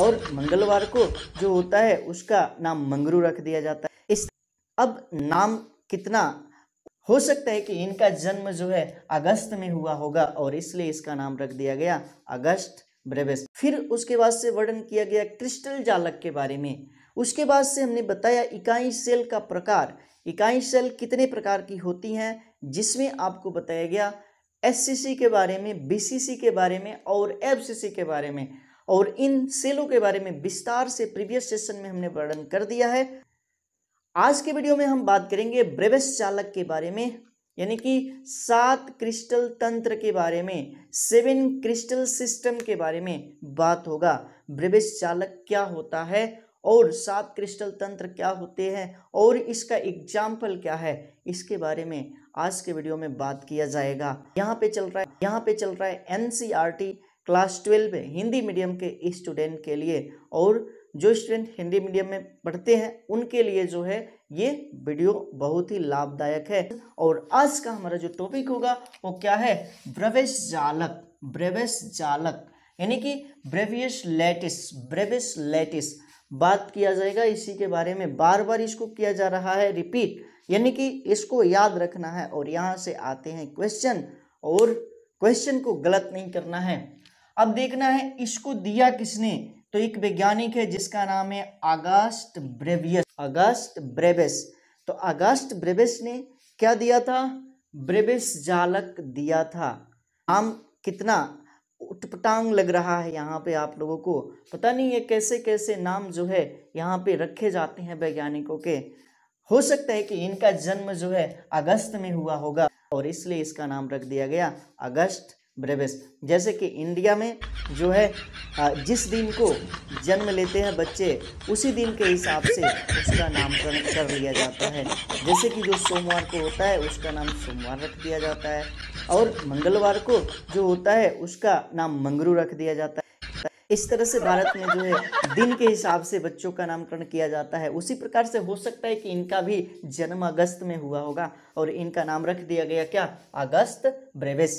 और मंगलवार को जो होता है उसका नाम मंगरू रख दिया जाता है इस अब नाम कितना हो सकता है कि इनका जन्म जो है अगस्त में हुआ होगा और इसलिए इसका नाम रख दिया गया अगस्त ब्रेवेस फिर उसके बाद से वर्णन किया गया क्रिस्टल जालक के बारे में उसके बाद से हमने बताया इकाई सेल का प्रकार इकाई सेल कितने प्रकार की होती हैं जिसमें आपको बताया गया एससीसी के बारे में बीसीसी के बारे में और एफसीसी के बारे में और इन सेलों के बारे में विस्तार से प्रीवियस सेशन में हमने वर्णन कर दिया है आज के वीडियो में हम बात करेंगे ब्रेवेस चालक के बारे में यानी कि सात क्रिस्टल तंत्र के बारे में सेवन क्रिस्टल सिस्टम के बारे में बात होगा ब्रेवेस चालक क्या होता है और सात क्रिस्टल तंत्र क्या होते हैं और इसका एग्जाम्पल क्या है इसके बारे में आज के वीडियो में बात किया जाएगा यहाँ पे चल रहा है यहाँ पे चल रहा है NCERT class twelve Hindi medium के स्टूडेंट के लिए और जो स्टूडेंट हिंदी मीडियम में पढ़ते हैं उनके लिए जो है ये वीडियो बहुत ही लाभदायक है और आज का हमारा जो टॉपिक होगा वो क्या है ब्रवेश जालक ब्रवेश जालक यानी कि ब्रेवियस लेटिस ब्रेविस लेटिस बात किया जाएगा इसी के बारे में बार बार इसको किया जा रहा है रिपीट यानी कि इसको याद रखना है और यहाँ से आते हैं क्वेश्चन और क्वेश्चन को गलत नहीं करना है अब देखना है इसको दिया किसने तो एक वैज्ञानिक है जिसका नाम है अगस्त ब्रेवियस अगस्त ब्रेबिस तो अगस्त ब्रेबिस ने क्या दिया था ब्रेबिस जालक दिया था आम कितना उटपटांग लग रहा है यहाँ पे आप लोगों को पता नहीं ये कैसे कैसे नाम जो है यहाँ पे रखे जाते हैं वैज्ञानिकों के हो सकता है कि इनका जन्म जो है अगस्त में हुआ होगा और इसलिए इसका नाम रख दिया गया अगस्त ब्रेवेस जैसे कि इंडिया में जो है जिस दिन को जन्म लेते हैं बच्चे उसी दिन के हिसाब से उसका नामकरण कर लिया जाता है जैसे कि जो सोमवार को होता है उसका नाम सोमवार रख दिया जाता है और मंगलवार को जो होता है उसका नाम मंगरू रख दिया जाता है इस तरह से भारत में जो है दिन के हिसाब से बच्चों का नामकरण किया जाता है उसी प्रकार से हो सकता है कि इनका भी जन्म अगस्त में हुआ होगा और इनका नाम रख दिया गया क्या अगस्त ब्रेवेस